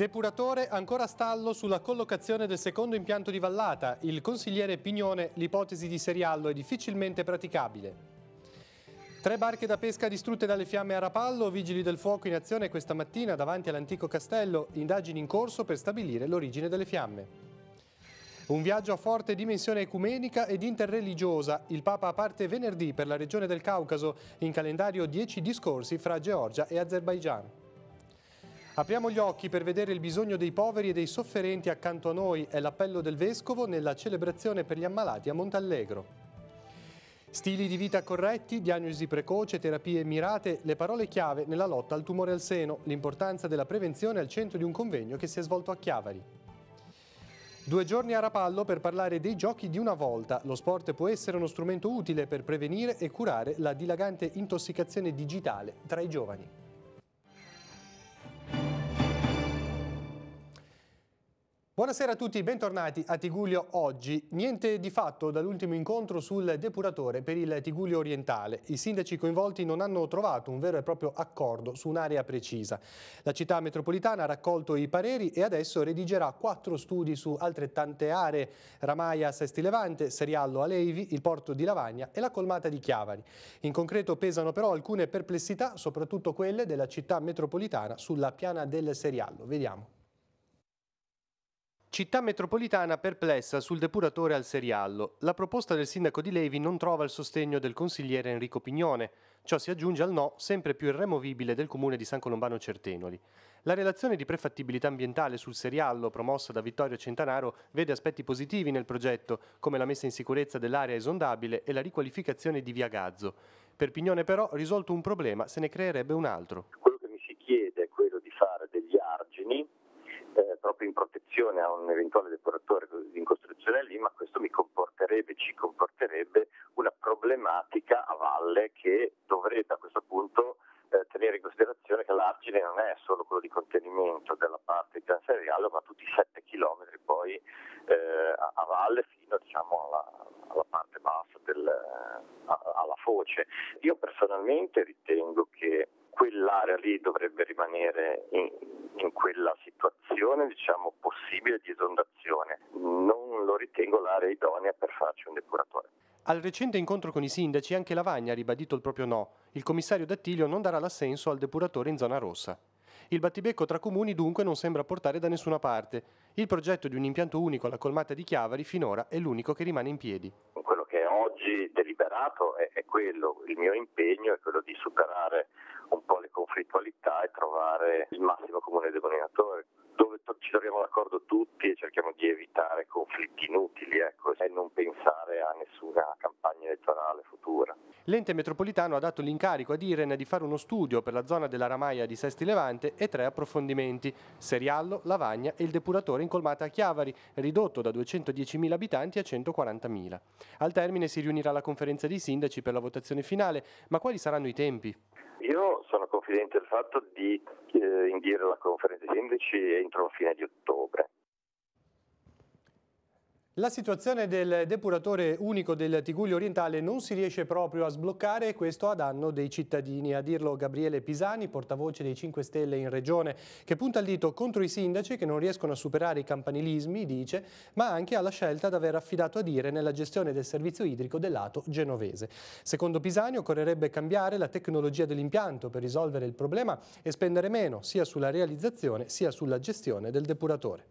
Depuratore ancora stallo sulla collocazione del secondo impianto di Vallata. Il consigliere Pignone l'ipotesi di seriallo è difficilmente praticabile. Tre barche da pesca distrutte dalle fiamme a Rapallo, vigili del fuoco in azione questa mattina davanti all'antico castello, indagini in corso per stabilire l'origine delle fiamme. Un viaggio a forte dimensione ecumenica ed interreligiosa. Il Papa parte venerdì per la regione del Caucaso, in calendario 10 discorsi fra Georgia e Azerbaijan. Apriamo gli occhi per vedere il bisogno dei poveri e dei sofferenti accanto a noi è l'appello del Vescovo nella celebrazione per gli ammalati a Montallegro. Stili di vita corretti, diagnosi precoce, terapie mirate, le parole chiave nella lotta al tumore al seno, l'importanza della prevenzione al centro di un convegno che si è svolto a Chiavari. Due giorni a Rapallo per parlare dei giochi di una volta. Lo sport può essere uno strumento utile per prevenire e curare la dilagante intossicazione digitale tra i giovani. Buonasera a tutti, bentornati a Tiguglio Oggi. Niente di fatto dall'ultimo incontro sul depuratore per il Tiguglio orientale. I sindaci coinvolti non hanno trovato un vero e proprio accordo su un'area precisa. La città metropolitana ha raccolto i pareri e adesso redigerà quattro studi su altrettante aree, Ramaia Sesti Levante, Seriallo Aleivi, il porto di Lavagna e la colmata di Chiavari. In concreto pesano però alcune perplessità, soprattutto quelle della città metropolitana sulla piana del Seriallo. Vediamo. Città metropolitana perplessa sul depuratore al Seriallo. La proposta del sindaco di Levi non trova il sostegno del consigliere Enrico Pignone. Ciò si aggiunge al no sempre più irremovibile del comune di San Colombano Certenoli. La relazione di prefattibilità ambientale sul Seriallo, promossa da Vittorio Centanaro, vede aspetti positivi nel progetto, come la messa in sicurezza dell'area esondabile e la riqualificazione di Via Gazzo. Per Pignone però, risolto un problema, se ne creerebbe un altro. proprio in protezione a un eventuale depuratore in costruzione lì, ma questo mi comporterebbe, ci comporterebbe una problematica a valle che dovrebbe a questo punto eh, tenere in considerazione che l'argine non è solo quello di contenimento della parte di pian ma tutti i 7 km poi eh, a, a, valle fino diciamo, alla, alla parte bassa, del, a, alla foce. Io personalmente ritengo che quell'area lì dovrebbe rimanere in, in quella situazione diciamo, possibile di esondazione. Non lo ritengo l'area idonea per farci un depuratore. Al recente incontro con i sindaci anche Lavagna ha ribadito il proprio no. Il commissario D'Attilio non darà l'assenso al depuratore in zona rossa. Il battibecco tra comuni dunque non sembra portare da nessuna parte. Il progetto di un impianto unico alla colmata di Chiavari finora è l'unico che rimane in piedi. Quello che è oggi deliberato è, è quello, il mio impegno è quello di superare un po' le conflittualità e trovare il massimo comune denominatore dove ci troviamo d'accordo tutti e cerchiamo di evitare conflitti inutili ecco, e non pensare a nessuna campagna elettorale futura. L'ente metropolitano ha dato l'incarico ad Irene di fare uno studio per la zona della Ramaia di Sesti Levante e tre approfondimenti, Seriallo, Lavagna e il depuratore in colmata a Chiavari, ridotto da 210.000 abitanti a 140.000. Al termine si riunirà la conferenza dei sindaci per la votazione finale, ma quali saranno i tempi? Io sono confidente del fatto di eh, indire la conferenza dei sindaci entro fine di ottobre. La situazione del depuratore unico del Tiguglio orientale non si riesce proprio a sbloccare e questo a danno dei cittadini. A dirlo Gabriele Pisani, portavoce dei 5 Stelle in Regione, che punta il dito contro i sindaci che non riescono a superare i campanilismi, dice, ma anche alla scelta di aver affidato a dire nella gestione del servizio idrico del lato genovese. Secondo Pisani occorrerebbe cambiare la tecnologia dell'impianto per risolvere il problema e spendere meno sia sulla realizzazione sia sulla gestione del depuratore.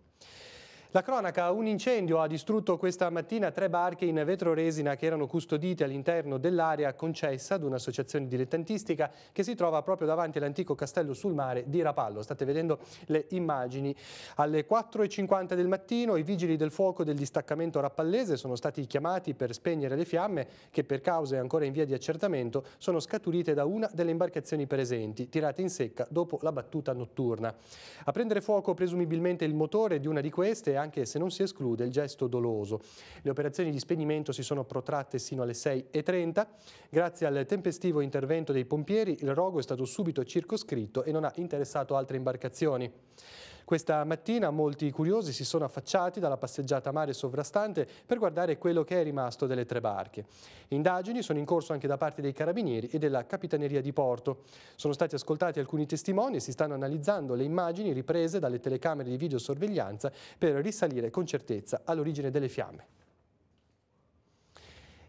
La cronaca, un incendio ha distrutto questa mattina tre barche in vetroresina che erano custodite all'interno dell'area concessa ad un'associazione dilettantistica che si trova proprio davanti all'antico castello sul mare di Rapallo. State vedendo le immagini. Alle 4.50 del mattino i vigili del fuoco del distaccamento rappallese sono stati chiamati per spegnere le fiamme che per cause ancora in via di accertamento sono scaturite da una delle imbarcazioni presenti, tirate in secca dopo la battuta notturna. A prendere fuoco presumibilmente il motore di una di queste anche se non si esclude il gesto doloso. Le operazioni di spegnimento si sono protratte sino alle 6.30. Grazie al tempestivo intervento dei pompieri il rogo è stato subito circoscritto e non ha interessato altre imbarcazioni. Questa mattina molti curiosi si sono affacciati dalla passeggiata mare sovrastante per guardare quello che è rimasto delle tre barche. Indagini sono in corso anche da parte dei carabinieri e della Capitaneria di Porto. Sono stati ascoltati alcuni testimoni e si stanno analizzando le immagini riprese dalle telecamere di videosorveglianza per risalire con certezza all'origine delle fiamme.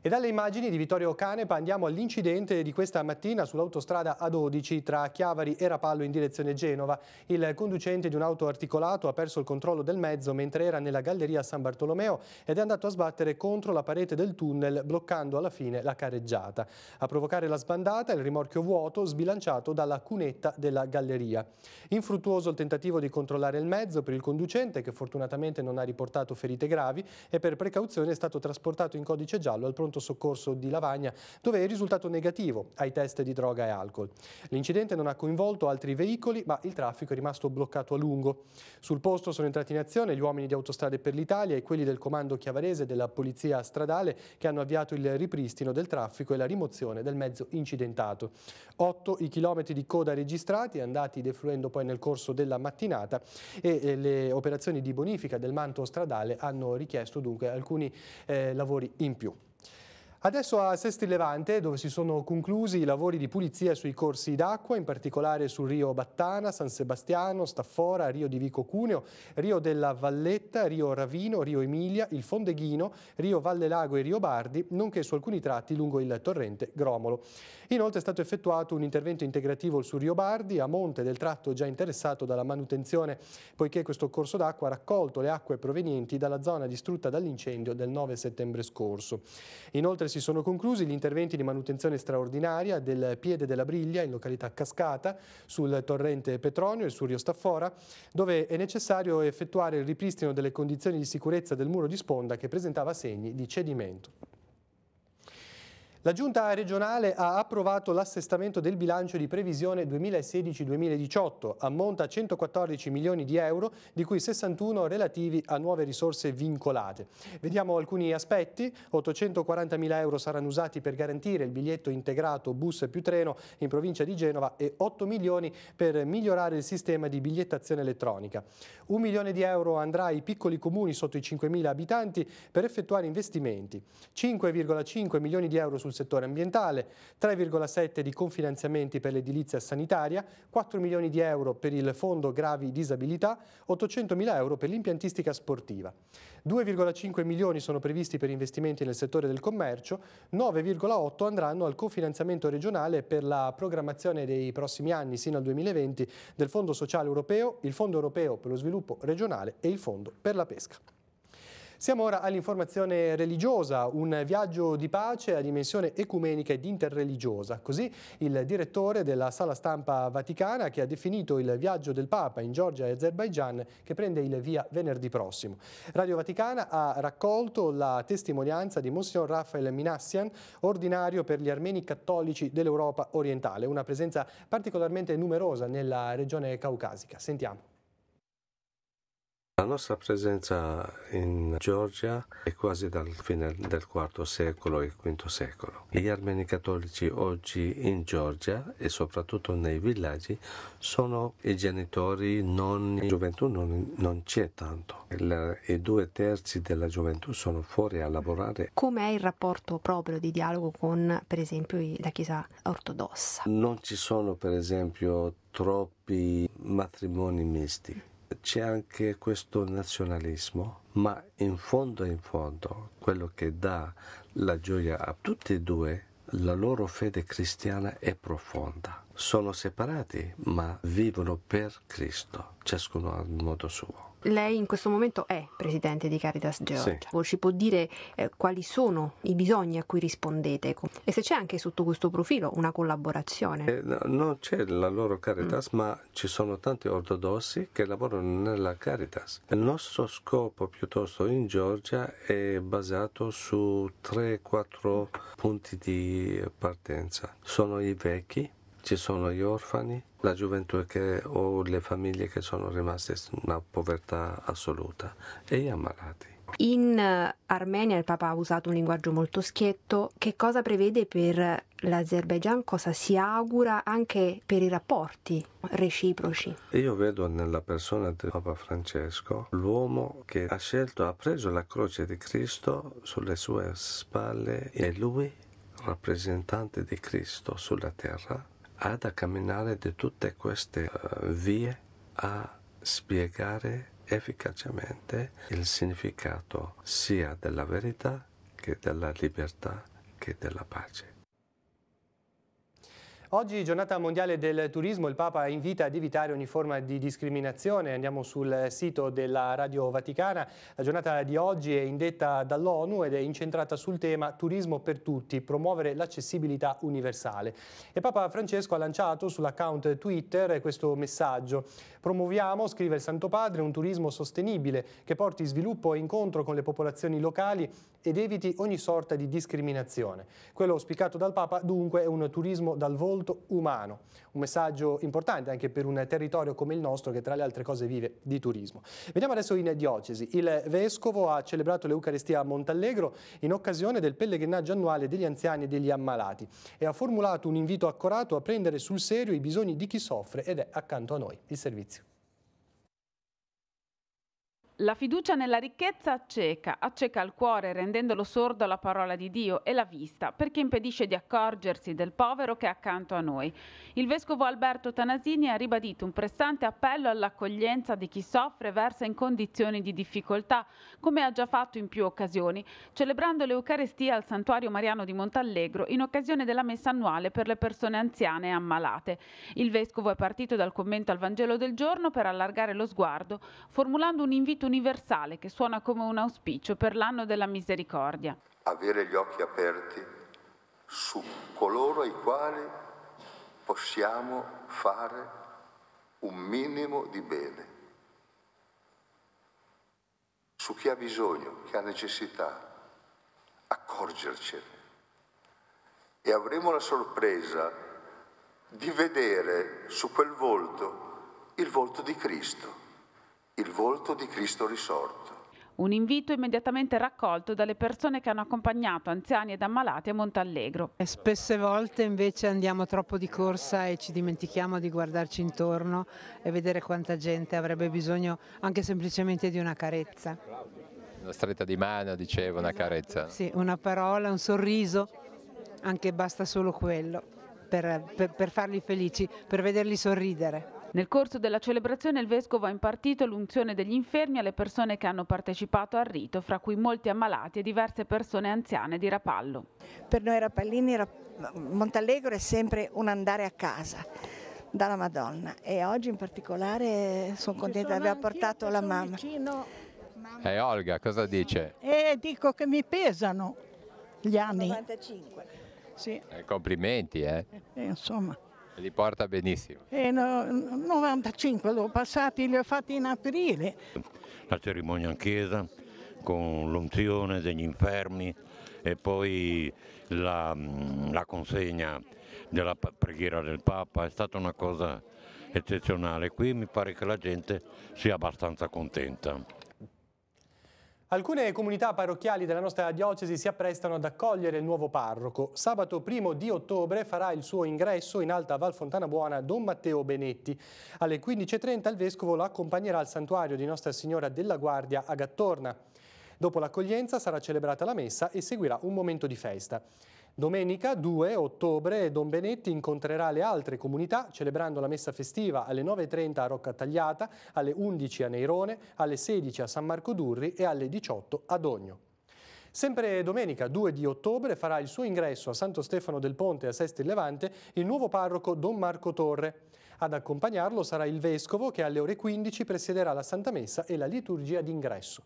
E dalle immagini di Vittorio Canepa andiamo all'incidente di questa mattina sull'autostrada A12 tra Chiavari e Rapallo in direzione Genova. Il conducente di un auto articolato ha perso il controllo del mezzo mentre era nella galleria San Bartolomeo ed è andato a sbattere contro la parete del tunnel bloccando alla fine la careggiata. A provocare la sbandata il rimorchio vuoto sbilanciato dalla cunetta della galleria. Infruttuoso il tentativo di controllare il mezzo per il conducente che fortunatamente non ha riportato ferite gravi e per precauzione è stato trasportato in codice giallo al pronto pronto soccorso di Lavagna, dove è risultato negativo ai test di droga e alcol. L'incidente non ha coinvolto altri veicoli, ma il traffico è rimasto bloccato a lungo. Sul posto sono entrati in azione gli uomini di Autostrade per l'Italia e quelli del comando chiavarese della Polizia Stradale che hanno avviato il ripristino del traffico e la rimozione del mezzo incidentato. 8 i chilometri di coda registrati, andati defluendo poi nel corso della mattinata e eh, le operazioni di bonifica del manto stradale hanno richiesto dunque alcuni eh, lavori in più. Adesso a Sesti Levante, dove si sono conclusi i lavori di pulizia sui corsi d'acqua, in particolare sul Rio Battana, San Sebastiano, Staffora, Rio di Vico Cuneo, Rio della Valletta, Rio Ravino, Rio Emilia, il Fondeghino, Rio Valle Lago e Rio Bardi, nonché su alcuni tratti lungo il torrente Gromolo. Inoltre è stato effettuato un intervento integrativo sul Rio Bardi, a monte del tratto già interessato dalla manutenzione, poiché questo corso d'acqua ha raccolto le acque provenienti dalla zona distrutta dall'incendio del 9 settembre scorso. Inoltre si sono conclusi gli interventi di manutenzione straordinaria del piede della Briglia in località Cascata, sul torrente Petronio e sul Rio Staffora, dove è necessario effettuare il ripristino delle condizioni di sicurezza del muro di sponda che presentava segni di cedimento. La Giunta regionale ha approvato l'assestamento del bilancio di previsione 2016-2018, ammonta 114 milioni di euro, di cui 61 relativi a nuove risorse vincolate. Vediamo alcuni aspetti, 840 mila euro saranno usati per garantire il biglietto integrato bus più treno in provincia di Genova e 8 milioni per migliorare il sistema di bigliettazione elettronica. Un milione di euro andrà ai piccoli comuni sotto i 5.000 abitanti per effettuare investimenti, 5,5 milioni di euro su sul settore ambientale, 3,7 di confinanziamenti per l'edilizia sanitaria, 4 milioni di euro per il fondo gravi disabilità, 800 mila euro per l'impiantistica sportiva. 2,5 milioni sono previsti per investimenti nel settore del commercio, 9,8 andranno al cofinanziamento regionale per la programmazione dei prossimi anni sino al 2020 del Fondo Sociale Europeo, il Fondo Europeo per lo Sviluppo Regionale e il Fondo per la Pesca. Siamo ora all'informazione religiosa, un viaggio di pace a dimensione ecumenica ed interreligiosa. Così il direttore della sala stampa vaticana che ha definito il viaggio del Papa in Georgia e Azerbaijan che prende il via venerdì prossimo. Radio Vaticana ha raccolto la testimonianza di Monsignor Rafael Minassian, ordinario per gli armeni cattolici dell'Europa orientale, una presenza particolarmente numerosa nella regione caucasica. Sentiamo. La nostra presenza in Georgia è quasi dal fine del IV secolo e V secolo. Gli armeni cattolici oggi in Georgia e soprattutto nei villaggi sono i genitori, nonni. La gioventù non, non c'è tanto. La, I due terzi della gioventù sono fuori a lavorare. Com'è il rapporto proprio di dialogo con, per esempio, la Chiesa ortodossa? Non ci sono, per esempio, troppi matrimoni misti c'è anche questo nazionalismo, ma in fondo in fondo quello che dà la gioia a tutti e due, la loro fede cristiana è profonda. Sono separati, ma vivono per Cristo, ciascuno al modo suo. Lei in questo momento è presidente di Caritas Georgia. Sì. Ci può dire eh, quali sono i bisogni a cui rispondete e se c'è anche sotto questo profilo una collaborazione? Eh, no, non c'è la loro Caritas, mm. ma ci sono tanti ortodossi che lavorano nella Caritas. Il nostro scopo piuttosto in Georgia è basato su 3-4 punti di partenza. Sono i vecchi ci sono gli orfani, la gioventù che, o le famiglie che sono rimaste in una povertà assoluta e gli ammalati. In eh, Armenia il Papa ha usato un linguaggio molto schietto. Che cosa prevede per l'Azerbaigian? Cosa si augura anche per i rapporti reciproci? Io vedo nella persona del Papa Francesco l'uomo che ha scelto, ha preso la croce di Cristo sulle sue spalle e lui, rappresentante di Cristo sulla terra, ad a camminare di tutte queste eh, vie a spiegare efficacemente il significato sia della verità che della libertà che della pace. Oggi giornata mondiale del turismo, il Papa invita ad evitare ogni forma di discriminazione. Andiamo sul sito della Radio Vaticana. La giornata di oggi è indetta dall'ONU ed è incentrata sul tema Turismo per tutti, promuovere l'accessibilità universale. E Papa Francesco ha lanciato sull'account Twitter questo messaggio. Promuoviamo, scrive il Santo Padre, un turismo sostenibile che porti sviluppo e incontro con le popolazioni locali ed eviti ogni sorta di discriminazione. Quello auspicato dal Papa dunque è un turismo dal volto umano, un messaggio importante anche per un territorio come il nostro che tra le altre cose vive di turismo. Veniamo adesso in diocesi. Il Vescovo ha celebrato l'Eucaristia a Montallegro in occasione del pellegrinaggio annuale degli anziani e degli ammalati e ha formulato un invito accorato a prendere sul serio i bisogni di chi soffre ed è accanto a noi. Il servizio. La fiducia nella ricchezza acceca, acceca il cuore rendendolo sordo alla parola di Dio e la vista, perché impedisce di accorgersi del povero che è accanto a noi. Il vescovo Alberto Tanasini ha ribadito un pressante appello all'accoglienza di chi soffre e versa in condizioni di difficoltà, come ha già fatto in più occasioni, celebrando l'Eucarestia al Santuario Mariano di Montallegro in occasione della messa annuale per le persone anziane e ammalate. Il vescovo è partito dal commento al Vangelo del giorno per allargare lo sguardo, formulando un invito universale che suona come un auspicio per l'anno della misericordia. Avere gli occhi aperti su coloro ai quali possiamo fare un minimo di bene, su chi ha bisogno, chi ha necessità, accorgercene. E avremo la sorpresa di vedere su quel volto il volto di Cristo il volto di Cristo risorto. Un invito immediatamente raccolto dalle persone che hanno accompagnato anziani ed ammalati a Montallegro. Spesse volte invece andiamo troppo di corsa e ci dimentichiamo di guardarci intorno e vedere quanta gente avrebbe bisogno anche semplicemente di una carezza. Una stretta di mano, dicevo, una esatto. carezza. Sì, una parola, un sorriso, anche basta solo quello per, per, per farli felici, per vederli sorridere. Nel corso della celebrazione il Vescovo ha impartito l'unzione degli infermi alle persone che hanno partecipato al rito, fra cui molti ammalati e diverse persone anziane di Rapallo. Per noi Rapallini Montallegro è sempre un andare a casa dalla Madonna e oggi in particolare sono contenta di aver portato la mamma. E eh, Olga cosa dice? E eh, dico che mi pesano gli anni. 95. Sì. Eh, complimenti eh. eh insomma. Li porta benissimo. Eh, no, 95 l'ho passati, li ho fatti in aprile. La cerimonia in chiesa con l'unzione degli infermi e poi la, mm, la consegna della preghiera del Papa è stata una cosa eccezionale. Qui mi pare che la gente sia abbastanza contenta. Alcune comunità parrocchiali della nostra diocesi si apprestano ad accogliere il nuovo parroco. Sabato 1 di ottobre farà il suo ingresso in Alta Val Fontana Buona Don Matteo Benetti. Alle 15.30 il Vescovo lo accompagnerà al santuario di Nostra Signora della Guardia a Gattorna. Dopo l'accoglienza sarà celebrata la messa e seguirà un momento di festa. Domenica 2 ottobre Don Benetti incontrerà le altre comunità celebrando la messa festiva alle 9.30 a Rocca Tagliata, alle 11 a Neirone, alle 16 a San Marco Durri e alle 18 ad Ogno. Sempre domenica 2 di ottobre farà il suo ingresso a Santo Stefano del Ponte a Sesti Levante il nuovo parroco Don Marco Torre. Ad accompagnarlo sarà il vescovo che alle ore 15 presiederà la Santa Messa e la liturgia d'ingresso.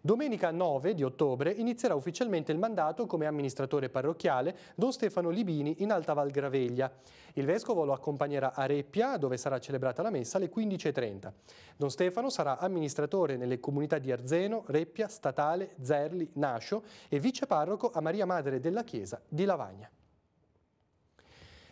Domenica 9 di ottobre inizierà ufficialmente il mandato come amministratore parrocchiale Don Stefano Libini in Alta Val Graveglia. Il vescovo lo accompagnerà a Reppia, dove sarà celebrata la messa alle 15.30. Don Stefano sarà amministratore nelle comunità di Arzeno, Reppia, Statale, Zerli, Nascio e viceparroco a Maria Madre della Chiesa di Lavagna.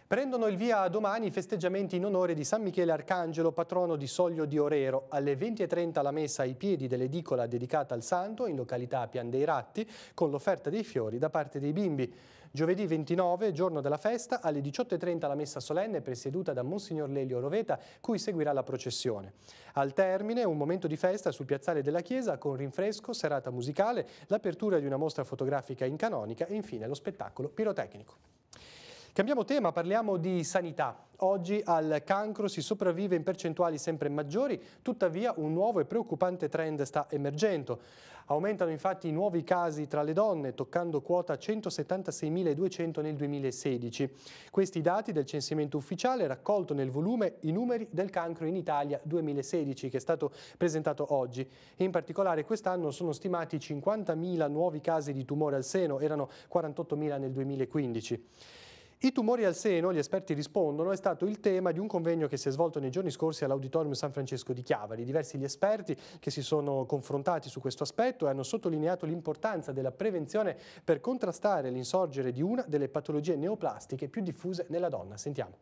Prendono il via domani i festeggiamenti in onore di San Michele Arcangelo, patrono di Soglio di Orero. Alle 20.30 la messa ai piedi dell'edicola dedicata al santo, in località Pian dei Ratti, con l'offerta dei fiori da parte dei bimbi. Giovedì 29, giorno della festa, alle 18.30 la messa solenne presieduta da Monsignor Lelio Roveta, cui seguirà la processione. Al termine, un momento di festa sul piazzale della chiesa con rinfresco, serata musicale, l'apertura di una mostra fotografica in canonica e infine lo spettacolo pirotecnico. Cambiamo tema, parliamo di sanità. Oggi al cancro si sopravvive in percentuali sempre maggiori, tuttavia un nuovo e preoccupante trend sta emergendo. Aumentano infatti i nuovi casi tra le donne, toccando quota 176.200 nel 2016. Questi dati del censimento ufficiale raccolto nel volume I numeri del cancro in Italia 2016, che è stato presentato oggi. In particolare quest'anno sono stimati 50.000 nuovi casi di tumore al seno, erano 48.000 nel 2015. I tumori al seno, gli esperti rispondono, è stato il tema di un convegno che si è svolto nei giorni scorsi all'Auditorium San Francesco di Chiavari. Diversi gli esperti che si sono confrontati su questo aspetto e hanno sottolineato l'importanza della prevenzione per contrastare l'insorgere di una delle patologie neoplastiche più diffuse nella donna. Sentiamo.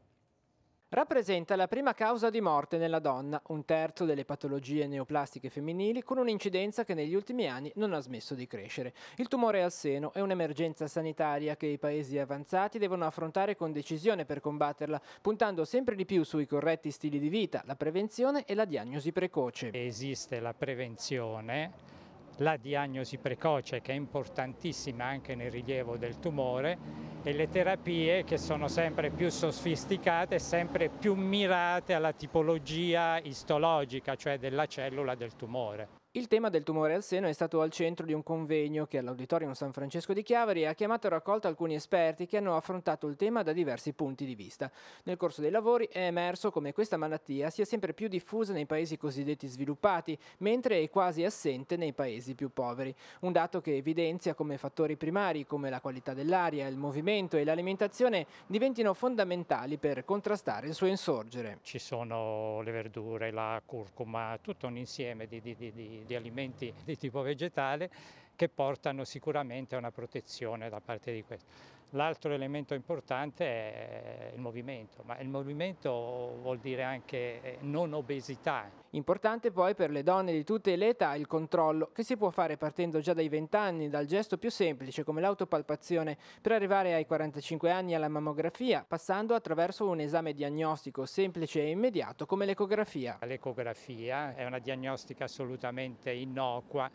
Rappresenta la prima causa di morte nella donna, un terzo delle patologie neoplastiche femminili con un'incidenza che negli ultimi anni non ha smesso di crescere. Il tumore al seno è un'emergenza sanitaria che i paesi avanzati devono affrontare con decisione per combatterla, puntando sempre di più sui corretti stili di vita, la prevenzione e la diagnosi precoce. Esiste la prevenzione la diagnosi precoce che è importantissima anche nel rilievo del tumore e le terapie che sono sempre più sofisticate, sempre più mirate alla tipologia istologica, cioè della cellula del tumore. Il tema del tumore al seno è stato al centro di un convegno che all'Auditorium San Francesco di Chiavari ha chiamato e raccolto alcuni esperti che hanno affrontato il tema da diversi punti di vista. Nel corso dei lavori è emerso come questa malattia sia sempre più diffusa nei paesi cosiddetti sviluppati, mentre è quasi assente nei paesi più poveri. Un dato che evidenzia come fattori primari come la qualità dell'aria, il movimento e l'alimentazione diventino fondamentali per contrastare il suo insorgere. Ci sono le verdure, la curcuma, tutto un insieme di, di, di di alimenti di tipo vegetale che portano sicuramente a una protezione da parte di questo. L'altro elemento importante è eh, il movimento, ma il movimento vuol dire anche eh, non obesità. Importante poi per le donne di tutte le età il controllo, che si può fare partendo già dai 20 anni, dal gesto più semplice come l'autopalpazione, per arrivare ai 45 anni alla mammografia, passando attraverso un esame diagnostico semplice e immediato come l'ecografia. L'ecografia è una diagnostica assolutamente innocua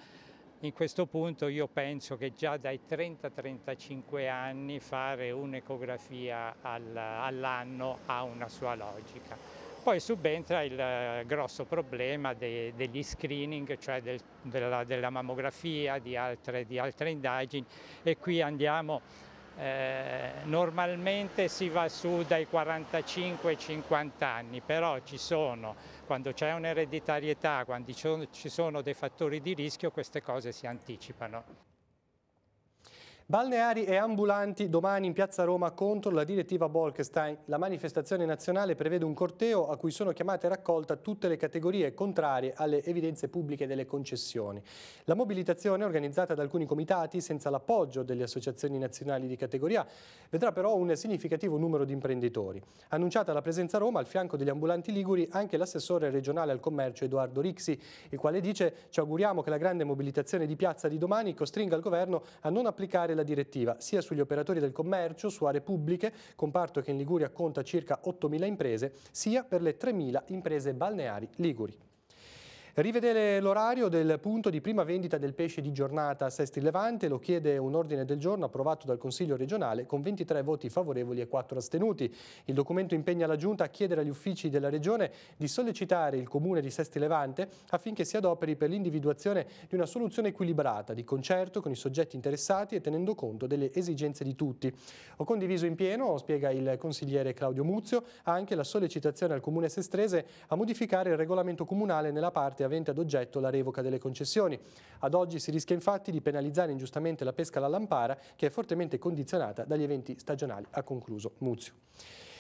in questo punto io penso che già dai 30-35 anni fare un'ecografia all'anno ha una sua logica. Poi subentra il eh, grosso problema degli screening, cioè della, mammografia, di altre, di altre indagini e qui andiamo eh, normalmente si va su dai 45 50 anni, però ci sono quando c'è un'ereditarietà, quando ci sono dei fattori di rischio, queste cose si anticipano. Balneari e ambulanti domani in piazza Roma contro la direttiva Bolkestein. La manifestazione nazionale prevede un corteo a cui sono chiamate raccolta tutte le categorie contrarie alle evidenze pubbliche delle concessioni. La mobilitazione, organizzata da alcuni comitati senza l'appoggio delle associazioni nazionali di categoria, vedrà però un significativo numero di imprenditori. Annunciata la presenza a Roma al fianco degli ambulanti liguri anche l'assessore regionale al commercio Edoardo Rixi, il quale dice ci auguriamo che la grande mobilitazione di piazza di domani costringa il governo a non applicare la della direttiva, sia sugli operatori del commercio, su aree pubbliche, comparto che in Liguria conta circa 8.000 imprese, sia per le 3.000 imprese balneari liguri. Rivedere l'orario del punto di prima vendita del pesce di giornata a Sesti Levante lo chiede un ordine del giorno approvato dal Consiglio regionale con 23 voti favorevoli e 4 astenuti. Il documento impegna la Giunta a chiedere agli uffici della Regione di sollecitare il Comune di Sesti Levante affinché si adoperi per l'individuazione di una soluzione equilibrata di concerto con i soggetti interessati e tenendo conto delle esigenze di tutti. Ho condiviso in pieno, spiega il consigliere Claudio Muzio, anche la sollecitazione al Comune sestrese a modificare il regolamento comunale nella parte parte avente ad oggetto la revoca delle concessioni. Ad oggi si rischia infatti di penalizzare ingiustamente la pesca alla lampara che è fortemente condizionata dagli eventi stagionali, ha concluso Muzio.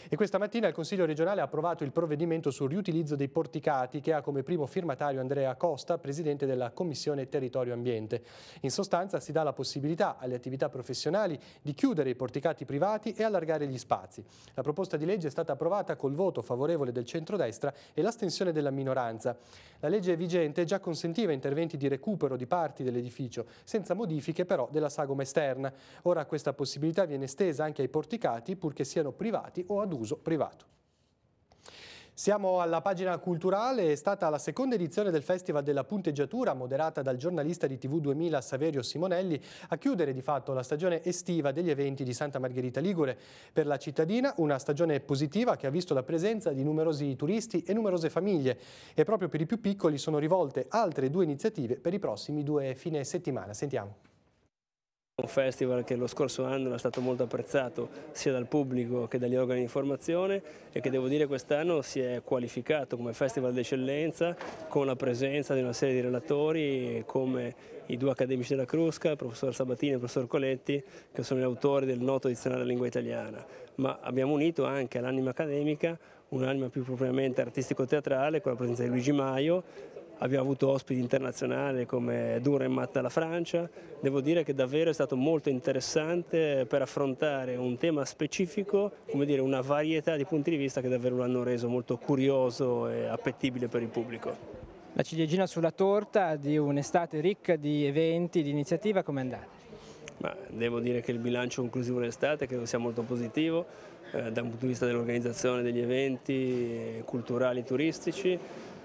E questa mattina il Consiglio regionale ha approvato il provvedimento sul riutilizzo dei porticati che ha come primo firmatario Andrea Costa, presidente della Commissione Territorio Ambiente. In sostanza si dà la possibilità alle attività professionali di chiudere i porticati privati e allargare gli spazi. La proposta di legge è stata approvata col voto favorevole del centrodestra e l'astensione della minoranza. La legge vigente già consentiva interventi di recupero di parti dell'edificio, senza modifiche però della sagoma esterna. Ora questa possibilità viene estesa anche ai porticati, purché siano privati o ad ad uso privato. Siamo alla pagina culturale, è stata la seconda edizione del Festival della Punteggiatura, moderata dal giornalista di TV2000 Saverio Simonelli, a chiudere di fatto la stagione estiva degli eventi di Santa Margherita Ligure. Per la cittadina una stagione positiva che ha visto la presenza di numerosi turisti e numerose famiglie e proprio per i più piccoli sono rivolte altre due iniziative per i prossimi due fine settimana. Sentiamo. Un festival che lo scorso anno è stato molto apprezzato sia dal pubblico che dagli organi di formazione e che devo dire quest'anno si è qualificato come festival d'eccellenza con la presenza di una serie di relatori come i due accademici della Crusca, il professor Sabatini e il professor Coletti, che sono gli autori del noto dizionario della lingua italiana, ma abbiamo unito anche all'anima accademica un'anima più propriamente artistico-teatrale con la presenza di Luigi Maio abbiamo avuto ospiti internazionali come e Durremat dalla Francia, devo dire che davvero è stato molto interessante per affrontare un tema specifico, come dire una varietà di punti di vista che davvero l'hanno reso molto curioso e appetibile per il pubblico. La ciliegina sulla torta di un'estate ricca di eventi, di iniziativa, come è andata? Ma devo dire che il bilancio conclusivo dell'estate credo sia molto positivo eh, dal punto di vista dell'organizzazione degli eventi eh, culturali e turistici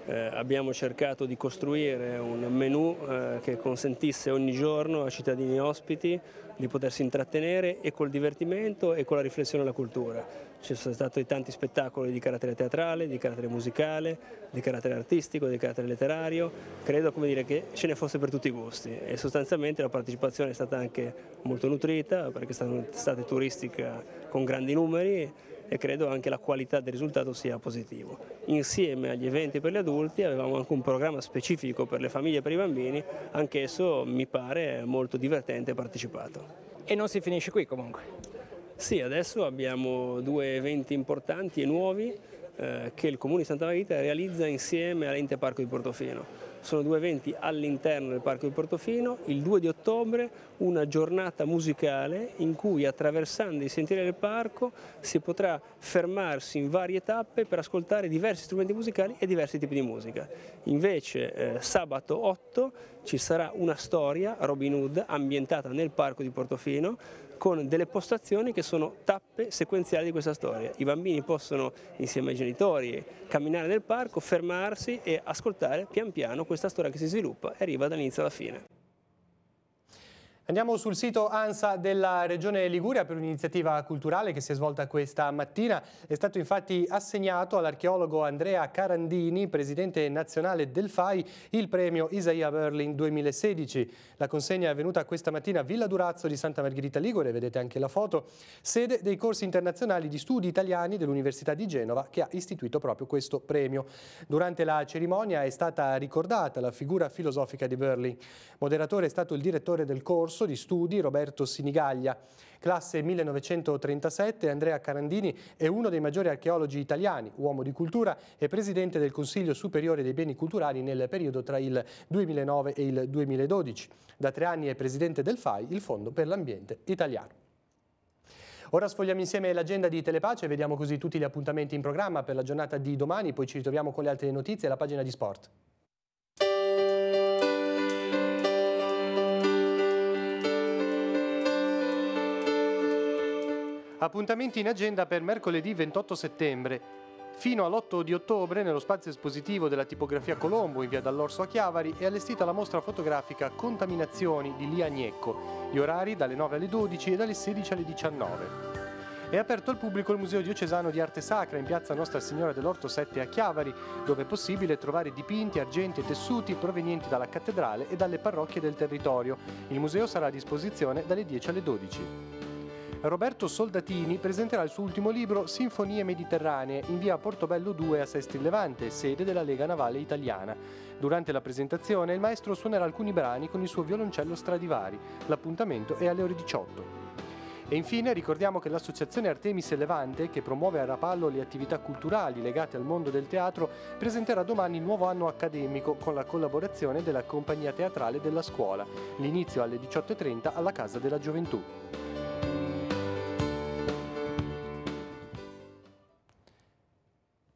eh, abbiamo cercato di costruire un menù eh, che consentisse ogni giorno a cittadini ospiti di potersi intrattenere e col divertimento e con la riflessione alla cultura. Ci sono stati tanti spettacoli di carattere teatrale, di carattere musicale, di carattere artistico, di carattere letterario, credo dire, che ce ne fosse per tutti i gusti e sostanzialmente la partecipazione è stata anche molto nutrita perché è stata un'estate turistica con grandi numeri e credo anche la qualità del risultato sia positivo. Insieme agli eventi per gli adulti avevamo anche un programma specifico per le famiglie e per i bambini, anch'esso mi pare molto divertente e partecipato. E non si finisce qui comunque? Sì, adesso abbiamo due eventi importanti e nuovi eh, che il Comune di Santa Margherita realizza insieme all'Ente Parco di Portofino sono due eventi all'interno del Parco di Portofino, il 2 di ottobre una giornata musicale in cui attraversando i sentieri del parco si potrà fermarsi in varie tappe per ascoltare diversi strumenti musicali e diversi tipi di musica. Invece eh, sabato 8 ci sarà una storia, Robin Hood, ambientata nel Parco di Portofino, con delle postazioni che sono tappe sequenziali di questa storia. I bambini possono, insieme ai genitori, camminare nel parco, fermarsi e ascoltare pian piano questa storia che si sviluppa e arriva dall'inizio alla fine. Andiamo sul sito ANSA della Regione Liguria per un'iniziativa culturale che si è svolta questa mattina. È stato infatti assegnato all'archeologo Andrea Carandini, presidente nazionale del FAI, il premio Isaiah Berlin 2016. La consegna è avvenuta questa mattina a Villa Durazzo di Santa Margherita Ligure, vedete anche la foto, sede dei corsi internazionali di studi italiani dell'Università di Genova che ha istituito proprio questo premio. Durante la cerimonia è stata ricordata la figura filosofica di Berlin. Moderatore è stato il direttore del corso corso di studi Roberto Sinigaglia, classe 1937, Andrea Carandini è uno dei maggiori archeologi italiani, uomo di cultura e presidente del Consiglio Superiore dei Beni Culturali nel periodo tra il 2009 e il 2012. Da tre anni è presidente del FAI, il Fondo per l'Ambiente Italiano. Ora sfogliamo insieme l'agenda di Telepace e vediamo così tutti gli appuntamenti in programma per la giornata di domani, poi ci ritroviamo con le altre notizie e la pagina di sport. Appuntamenti in agenda per mercoledì 28 settembre. Fino all'8 di ottobre, nello spazio espositivo della tipografia Colombo in via dall'Orso a Chiavari, è allestita la mostra fotografica Contaminazioni di Lia Gnecco. Gli orari dalle 9 alle 12 e dalle 16 alle 19. È aperto al pubblico il Museo Diocesano di Arte Sacra in piazza Nostra Signora dell'Orto 7 a Chiavari, dove è possibile trovare dipinti, argenti e tessuti provenienti dalla cattedrale e dalle parrocchie del territorio. Il museo sarà a disposizione dalle 10 alle 12. Roberto Soldatini presenterà il suo ultimo libro Sinfonie Mediterranee in via Portobello 2 a Sestri Levante, sede della Lega Navale Italiana. Durante la presentazione il maestro suonerà alcuni brani con il suo violoncello Stradivari. L'appuntamento è alle ore 18. E infine ricordiamo che l'associazione Artemis Levante, che promuove a Rapallo le attività culturali legate al mondo del teatro, presenterà domani il nuovo anno accademico con la collaborazione della compagnia teatrale della scuola. L'inizio alle 18.30 alla Casa della Gioventù.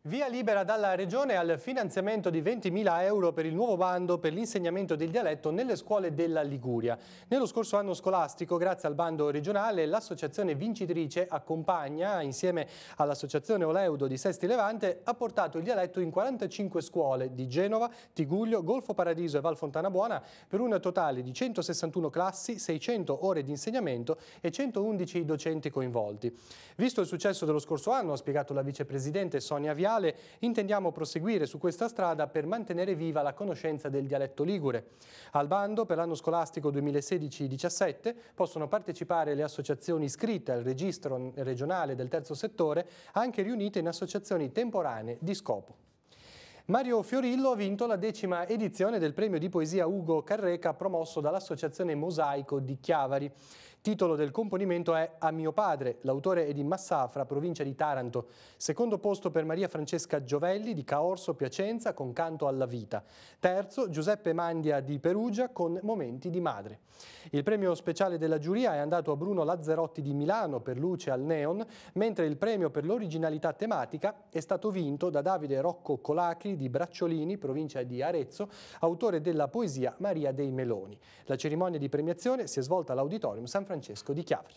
Via libera dalla Regione al finanziamento di 20.000 euro per il nuovo bando per l'insegnamento del dialetto nelle scuole della Liguria. Nello scorso anno scolastico, grazie al bando regionale, l'associazione vincitrice Accompagna, insieme all'associazione Oleudo di Sesti Levante, ha portato il dialetto in 45 scuole di Genova, Tiguglio, Golfo Paradiso e Val Fontana Buona per un totale di 161 classi, 600 ore di insegnamento e 111 docenti coinvolti. Visto il successo dello scorso anno, ha spiegato la vicepresidente Sonia Viale, mondiale, intendiamo proseguire su questa strada per mantenere viva la conoscenza del dialetto ligure. Al bando per l'anno scolastico 2016-17 possono partecipare le associazioni iscritte al registro regionale del terzo settore, anche riunite in associazioni temporanee di scopo. Mario Fiorillo ha vinto la decima edizione del premio di poesia Ugo Carreca promosso dall'associazione Mosaico di Chiavari. Titolo del componimento è A mio padre, l'autore è di Massafra, provincia di Taranto. Secondo posto per Maria Francesca Giovelli di Caorso Piacenza con Canto alla vita. Terzo Giuseppe Mandia di Perugia con Momenti di madre. Il premio speciale della giuria è andato a Bruno Lazzarotti di Milano per Luce al neon, mentre il premio per l'originalità tematica è stato vinto da Davide Rocco Colacri di Bracciolini, provincia di Arezzo, autore della poesia Maria dei Meloni. La cerimonia di premiazione si è svolta all'Auditorium San Francisco Francesco di Chiavari.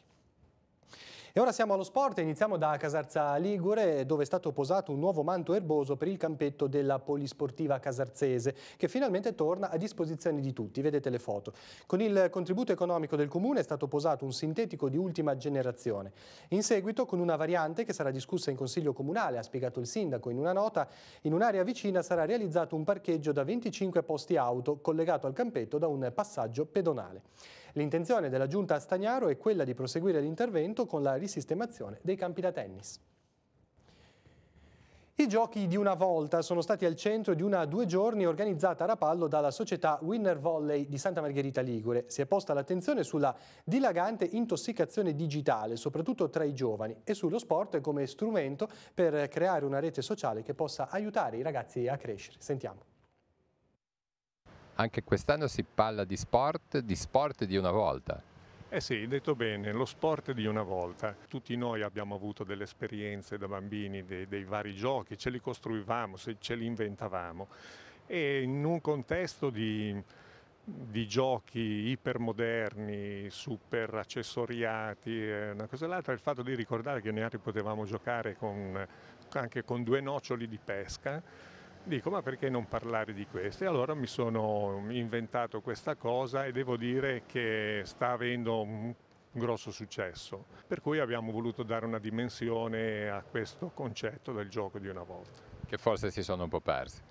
E ora siamo allo sport e iniziamo da Casarza Ligure dove è stato posato un nuovo manto erboso per il campetto della polisportiva casarzese che finalmente torna a disposizione di tutti, vedete le foto. Con il contributo economico del comune è stato posato un sintetico di ultima generazione. In seguito con una variante che sarà discussa in consiglio comunale, ha spiegato il sindaco in una nota, in un'area vicina sarà realizzato un parcheggio da 25 posti auto collegato al campetto da un passaggio pedonale. L'intenzione della giunta a Stagnaro è quella di proseguire l'intervento con la risistemazione dei campi da tennis. I giochi di una volta sono stati al centro di una due giorni organizzata a Rapallo dalla società Winner Volley di Santa Margherita Ligure. Si è posta l'attenzione sulla dilagante intossicazione digitale, soprattutto tra i giovani, e sullo sport come strumento per creare una rete sociale che possa aiutare i ragazzi a crescere. Sentiamo anche quest'anno si parla di sport, di sport di una volta. Eh sì, detto bene, lo sport di una volta. Tutti noi abbiamo avuto delle esperienze da bambini, dei, dei vari giochi, ce li costruivamo, ce li inventavamo. E in un contesto di, di giochi ipermoderni, super accessoriati, eh, una cosa e l'altra, il fatto di ricordare che noi potevamo giocare con, anche con due noccioli di pesca Dico, ma perché non parlare di questo? E allora mi sono inventato questa cosa e devo dire che sta avendo un grosso successo. Per cui abbiamo voluto dare una dimensione a questo concetto del gioco di una volta. Che forse si sono un po' persi.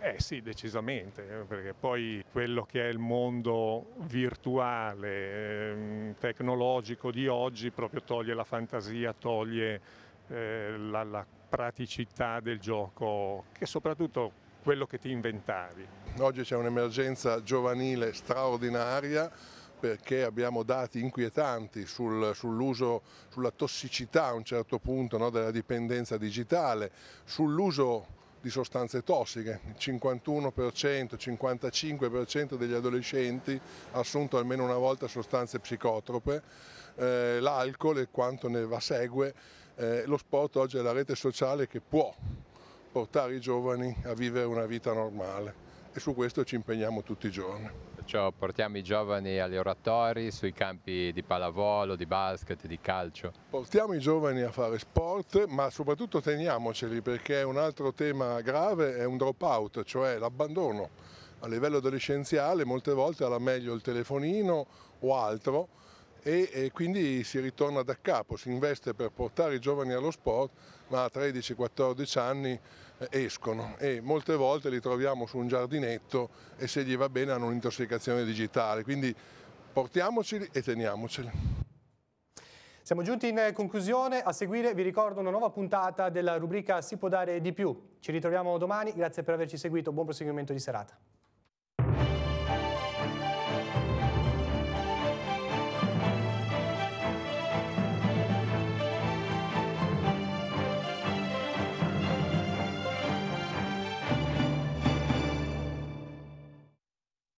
Eh sì, decisamente, eh, perché poi quello che è il mondo virtuale, ehm, tecnologico di oggi proprio toglie la fantasia, toglie eh, la, la praticità del gioco, che soprattutto quello che ti inventavi. Oggi c'è un'emergenza giovanile straordinaria perché abbiamo dati inquietanti sul, sull'uso, sulla tossicità a un certo punto no, della dipendenza digitale, sull'uso di sostanze tossiche. Il 51%, 55% degli adolescenti ha assunto almeno una volta sostanze psicotrope, eh, l'alcol e quanto ne va segue eh, lo sport oggi è la rete sociale che può portare i giovani a vivere una vita normale e su questo ci impegniamo tutti i giorni. Perciò portiamo i giovani agli oratori, sui campi di pallavolo, di basket, di calcio. Portiamo i giovani a fare sport, ma soprattutto teniamoceli perché un altro tema grave è un drop out, cioè l'abbandono. A livello adolescenziale molte volte alla meglio il telefonino o altro, e, e quindi si ritorna da capo, si investe per portare i giovani allo sport ma a 13-14 anni eh, escono e molte volte li troviamo su un giardinetto e se gli va bene hanno un'intossicazione digitale, quindi portiamoceli e teniamoceli. Siamo giunti in conclusione, a seguire vi ricordo una nuova puntata della rubrica Si può dare di più. Ci ritroviamo domani, grazie per averci seguito, buon proseguimento di serata.